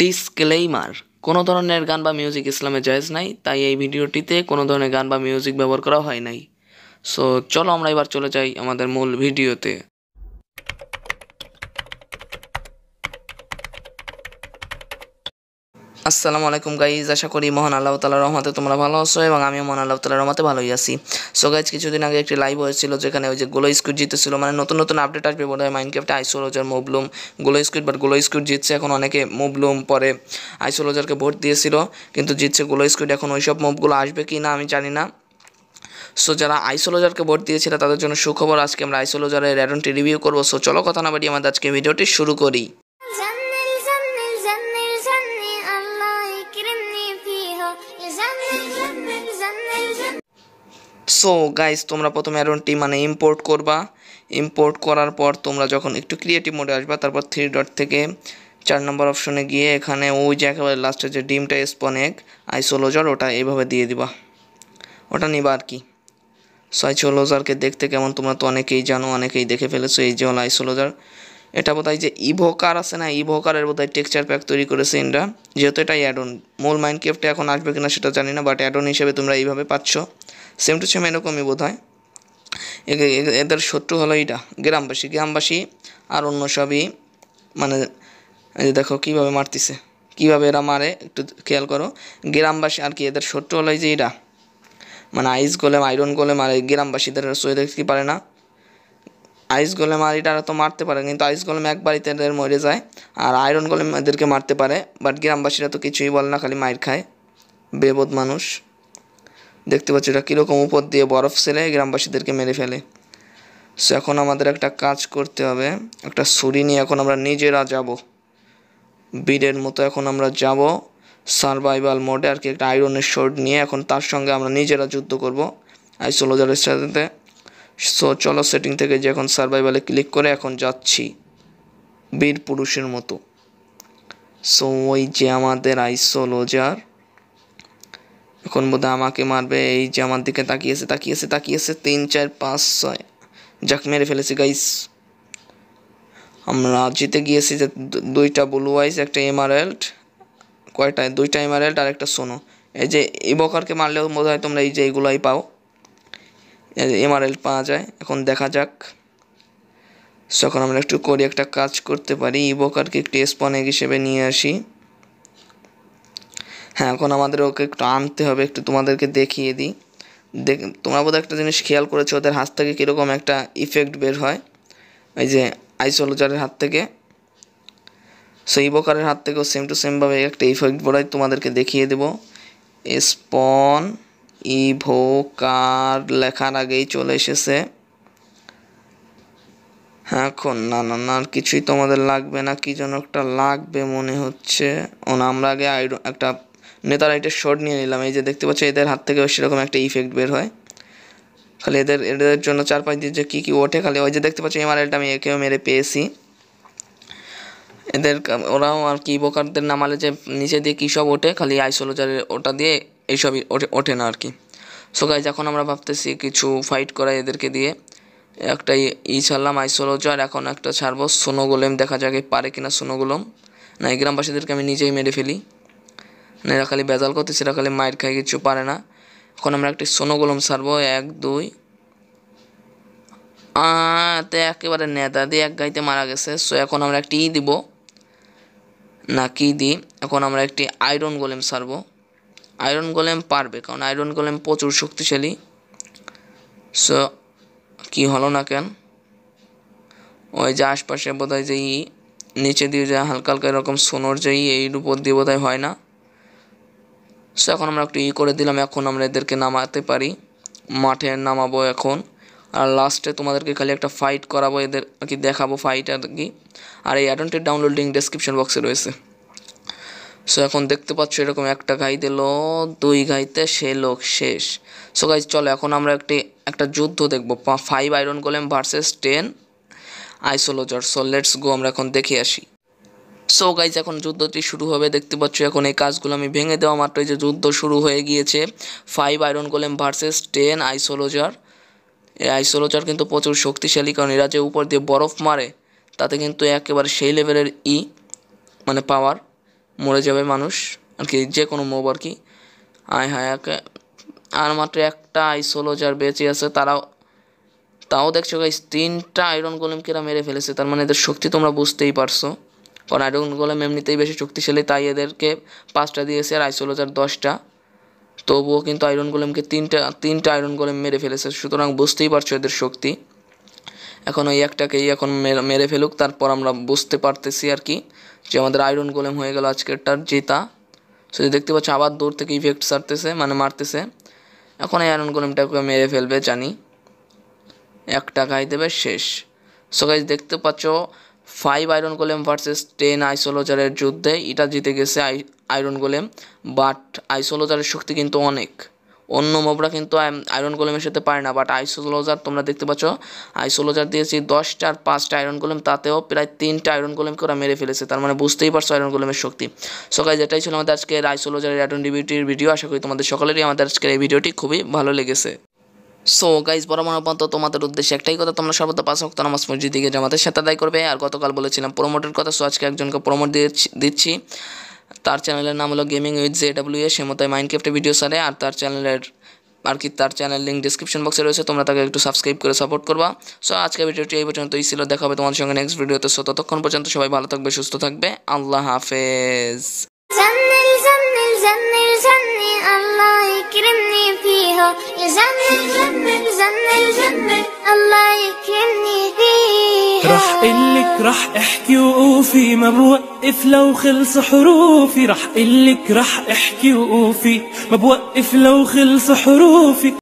disclaimer কোনো ধরনের গান বা মিউজিক ইসলামে জয়েজ নাই তাই এই ভিডিওটিতে কোনো ধরনের গান বা মিউজিক ব্যবহার করা হয় নাই সো চলো আমরা এবার চলে যাই আমাদের মূল ভিডিওতে আসসালামু আলাইকুম গাইজ আশা করি মহান আল্লাহ তালা রহমাতে তোমরা ভালো আছো এবং আমি মহান আল্লাহ তালা রহমাতে ভালোই আছি সো গাইজ কিছুদিন আগে একটি লাইভ হয়েছিল যেখানে ওই যে গোলো স্কুট জিতেছিল মানে নতুন নতুন আপডেট আসবে বোধ হয় মাইনক্রাফ্টে আইসোলোজার মোবলুম glow squid but glow squid জিতছে এখন অনেকে মোবলুম পরে আইসোলোজারকে ভোট দিয়েছিল কিন্তু জিতছে গোলো স্কুট এখন ওইসব মোবগুলো আসবে কি না আমি জানি না সো যারা আইসোলোজারকে ভোট দিয়েছিল তাদের জন্য সুখবর আজকে আমরা আইসোলোজারের অ্যাডনটি রিভিউ করবো সো চলো কথা না বাড়ি আমাদের আজকে ভিডিওটি শুরু করি সো গাইস তোমরা প্রথমে অ্যারনটি মানে ইম্পোর্ট করবা ইম্পোর্ট করার পর তোমরা যখন একটু ক্রিয়েটিভ মোডে আসবা তারপর থ্রি ডট থেকে চার নম্বর অপশনে গিয়ে এখানে ওই যে একেবারে লাস্টে যে ডিমটা স্পনেক আইসোলোজার ওটা এভাবে দিয়ে দিবা ওটা নিবা আর কি সো আইসোলোজারকে দেখতে কেমন তোমরা তো অনেকেই জানো অনেকেই দেখে ফেলেছো এই যে হলো আইসোলোজার এটা বোধহয় যে ইভোকার আছে না ইভোকারের বোধহয় টেক্সচার প্যাক তৈরি করেছে ইনরা যেহেতু এটা অ্যাডন মূল মাইনক্রাফ্টে এখন আসবে কিনা সেটা জানি না বাট অ্যাডন হিসেবে তোমরা এইভাবে পাচ্ছ সেম টু সেম এরকমই বোধ হয় এদের শত্রু হলো এটা গ্রামবাসী গ্রামবাসী আর অন্য সবই মানে দেখো কিভাবে মারতেছে কিভাবে এরা মারে একটু খেয়াল করো গ্রামবাসী আর কি এদের শত্রু হলো যে এরা মানে আইস গোলেম আয়রন গোলেম আর গ্রামবাসীদের সই দেখতে পারে না আইস গোলেম আর এটা তো মারতে পারে কিন্তু আইস গোলেম একবারই তাদের মরে যায় আর আয়রন গোলেম এদেরকে মারতে পারে বাট গ্রামবাসীরা তো কিছুই বলে না খালি মায়ের খায় বেবোধ মানুষ দেখতে পাচ্ছি এটা কীরকম উপর দিয়ে বরফ সেরে গ্রামবাসীদেরকে মেরে ফেলে সো এখন আমাদের একটা কাজ করতে হবে একটা ছুরি নিয়ে এখন আমরা নিজেরা যাব বীরের মতো এখন আমরা যাব সারভাইভাল মোডে আর কি একটা আয়রনের শর্ট নিয়ে এখন তার সঙ্গে আমরা নিজেরা যুদ্ধ করব আইসোলোজারের সাথে সো চলো সেটিং থেকে যে এখন সারভাইভালে ক্লিক করে এখন যাচ্ছি বীর পুরুষের মতো সো ওই যে আমাদের আইসোলোজার এখন বোধ আমাকে মারবে এই যে আমার দিকে তাকিয়েছে তাকিয়েছে তাকিয়েছে তিন চার পাঁচ ছয় যাক মেরে ফেলেছি গাইস আমরা জিতে গিয়েছি যে দুইটা ব্লু আইস একটা এমারেল্ট কয়টা দুইটা এমারেল্ট আর একটা সোনো এই যে বকারকে মারলেও বোধ হয় তোমরা এই যে এইগুলোই পাও এমারেল্ট পাওয়া যায় এখন দেখা যাক তখন আমরা একটু করি একটা কাজ করতে পারি ইবকারকে একটু স্পনেক হিসেবে নিয়ে আসি হ্যাঁ এখন আমাদের ওকে একটু আনতে হবে একটু তোমাদেরকে দেখিয়ে দিই দেখ তোমরা বোধহয় একটা জিনিস খেয়াল করেছো ওদের হাত থেকে কীরকম একটা ইফেক্ট বের হয় এই যে আইসোলোজারের হাত থেকে সো ইবোকারের হাত থেকেও সেম টু সেমভাবে একটা ইফেক্ট বড়াই তোমাদেরকে দেখিয়ে দেবো স্পন ইভোকার লেখার আগেই চলে এসেছে হ্যাঁ এখন না না না আর কিছুই তোমাদের লাগবে না কি যেন একটা লাগবে মনে হচ্ছে ও না আমরা আগে আইডো একটা নেতারা একটা শট নিয়ে নিলাম এই যে দেখতে পাচ্ছি এদের হাত থেকেও সেরকম একটা ইফেক্ট বের হয় খালি এদের এদের জন্য চার পাঁচ দিয়ে যে কী কী ওঠে খালি ওই যে দেখতে পাচ্ছি এমআরএলটা আমি একেও মেরে পেয়েছি এদের ওরাও আর কি বোকারদের নামালে যে নিচে দিয়ে কী সব ওঠে খালি আইসোলোজারের ওটা দিয়ে এইসবই ওঠে ওঠে না আর কি সো গাইজ এখন আমরা ভাবতেছি কিছু ফাইট করাই এদেরকে দিয়ে একটা ই ছাড়লাম আইসোলোজার এখন একটা ছাড়বো সোনো গোলেম দেখা যাক পারে কিনা সোনো গোলেম না এই গ্রামবাসীদেরকে আমি নিজেই মেরে ফেলি এরা খালি বেজাল করতেছে এরা খালি মাইর খাই কিছু পারে না এখন আমরা একটি গোলম সারবো এক দুই তে একেবারে নেতা দিয়ে এক গাইতে মারা গেছে সো এখন আমরা একটি ই দিব না কি দিই এখন আমরা একটি আয়রন গোলেম সারবো আয়রন গোলেম পারবে কারণ আয়রন গোলেম প্রচুর শক্তিশালী সো কি হলো না কেন ওই যে আশপাশে বোধ হয় যে ই নিচে দিয়ে যে হালকা হালকা এরকম সোনোর যে ই এর উপর দিয়ে বোধহয় হয় না সো এখন আমরা একটু ই করে দিলাম এখন আমরা এদেরকে নামাতে পারি মাঠে নামাবো এখন আর লাস্টে তোমাদেরকে খালি একটা ফাইট করাবো এদের আর কি দেখাবো ফাইট আর কি আর এই অ্যাডনটির ডাউনলোডিং ডেসক্রিপশন বক্সে রয়েছে সো এখন দেখতে পাচ্ছ এরকম একটা গাই দিল দুই গাইতে সে লোক শেষ সো গাই চলো এখন আমরা একটি একটা যুদ্ধ দেখবো five iron golem versus ten iceologer so let's go আমরা এখন দেখে আসি সো গাইজ এখন যুদ্ধটি শুরু হবে দেখতে পাচ্ছ এখন এই কাজগুলো আমি ভেঙে দেওয়া মাত্র এই যে যুদ্ধ শুরু হয়ে গিয়েছে five iron golem versus ten iceologer এই আইসোলোজার কিন্তু প্রচুর শক্তিশালী কারণ এরা যে উপর দিয়ে বরফ মারে তাতে কিন্তু একেবারে সেই লেভেলের ই মানে পাওয়ার মরে যাবে মানুষ আর কি যে কোনো মোব আর কি আয় হায় একে আর মাত্র একটা আইসোলোজার বেঁচে আছে তারাও তাও দেখছো গাইজ তিনটা আয়রন গোলেমকে কেরা মেরে ফেলেছে তার মানে এদের শক্তি তোমরা বুঝতেই পারছো কারণ আয়রন গোলাম এমনিতেই বেশি শক্তিশালী তাই এদেরকে পাঁচটা দিয়েছে আর আইসোলোজার দশটা তবুও কিন্তু আয়রন গোলেমকে তিনটা তিনটা আয়রন গোলেম মেরে ফেলেছে সুতরাং বুঝতেই পারছো এদের শক্তি এখন ওই একটাকেই এখন মেরে ফেলুক তারপর আমরা বুঝতে পারতেছি আর কি যে আমাদের আয়রন গোলেম হয়ে গেল আজকেরটার জেতা সে দেখতে পাচ্ছ আবার দূর থেকে ইফেক্ট সারতেছে মানে মারতেছে এখন এই আয়রন গোলেমটাকে মেরে ফেলবে জানি এক টাকাই দেবে শেষ সকাল দেখতে পাচ্ছ five iron golem versus ten আইসোলোজারের যুদ্ধে এটা জিতে গেছে আয়রন গোলেম বাট আইসোলোজারের শক্তি কিন্তু অনেক অন্য মোবরা কিন্তু আয়রন গোলেমের সাথে পারে না বাট আইসোলোজার তোমরা দেখতে পাচ্ছ আইসোলোজার দিয়েছি দশটা আর পাঁচটা আয়রন গোলেম তাতেও প্রায় তিনটা আয়রন গোলেমকে ওরা মেরে ফেলেছে তার মানে বুঝতেই পারছো আয়রন গোলেমের শক্তি সো যেটাই ছিল আমাদের আজকের আইসোলোজারের অ্যাডন ডিবিউটির ভিডিও আশা করি তোমাদের সকলেরই আমাদের আজকের এই ভিডিওটি খুবই ভালো লেগেছে সো গাইজ বড় মনোপন্ত তোমাদের উদ্দেশ্যে একটাই কথা তোমরা সর্বদা পাঁচ হক্ত নামাজ মসজিদ দিকে জামাতের সাথে আদায় করবে আর গতকাল বলেছিলাম প্রোমোটের কথা সো আজকে একজনকে প্রোমোট দিচ্ছি তার চ্যানেলের নাম হলো gaming with J W A সে মতো মাইনক্রাফ্টে ভিডিও সারে আর তার চ্যানেলের আর কি তার চ্যানেল লিঙ্ক ডিসক্রিপশন বক্সে রয়েছে তোমরা তাকে একটু সাবস্ক্রাইব করে সাপোর্ট করবা সো আজকে ভিডিওটি এই পর্যন্তই ছিল দেখা হবে তোমাদের সঙ্গে নেক্সট ভিডিওতে সো ততক্ষণ পর্যন্ত সবাই ভালো থাকবে সুস্থ থাকবে আল্লাহ হাফেজ فيها الله يكرمني رح قلك رح احكي وقوفي ما بوقف لو خلص حروفي رح قلك رح احكي وقوفي ما بوقف لو خلص حروفي